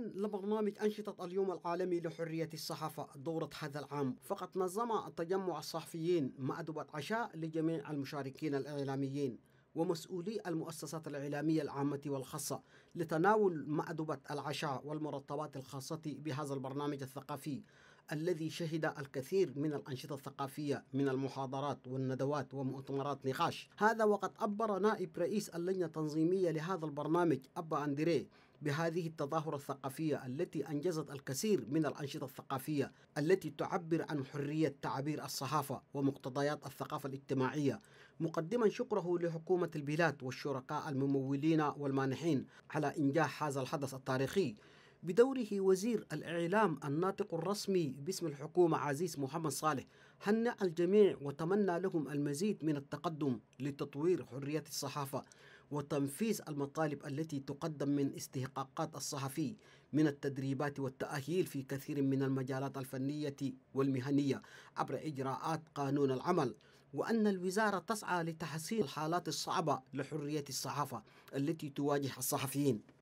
وفقاً لبرنامج أنشطة اليوم العالمي لحرية الصحافة دورة هذا العام فقد نظم تجمع الصحفيين مأدبة عشاء لجميع المشاركين الإعلاميين ومسؤولي المؤسسات الإعلامية العامة والخاصة لتناول مأدبة العشاء والمرتبات الخاصة بهذا البرنامج الثقافي الذي شهد الكثير من الأنشطة الثقافية من المحاضرات والندوات ومؤتمرات نقاش هذا وقد أبر نائب رئيس اللجنة التنظيمية لهذا البرنامج أبا أندريه بهذه التظاهرة الثقافية التي أنجزت الكثير من الأنشطة الثقافية التي تعبر عن حرية تعبير الصحافة ومقتضيات الثقافة الاجتماعية مقدما شكره لحكومة البلاد والشركاء الممولين والمانحين على إنجاح هذا الحدث التاريخي بدوره وزير الإعلام الناطق الرسمي باسم الحكومة عزيز محمد صالح هنأ الجميع وتمنى لهم المزيد من التقدم لتطوير حرية الصحافة وتنفيذ المطالب التي تقدم من استحقاقات الصحفي من التدريبات والتأهيل في كثير من المجالات الفنية والمهنية عبر إجراءات قانون العمل وأن الوزارة تسعى لتحسين الحالات الصعبة لحرية الصحافة التي تواجه الصحفيين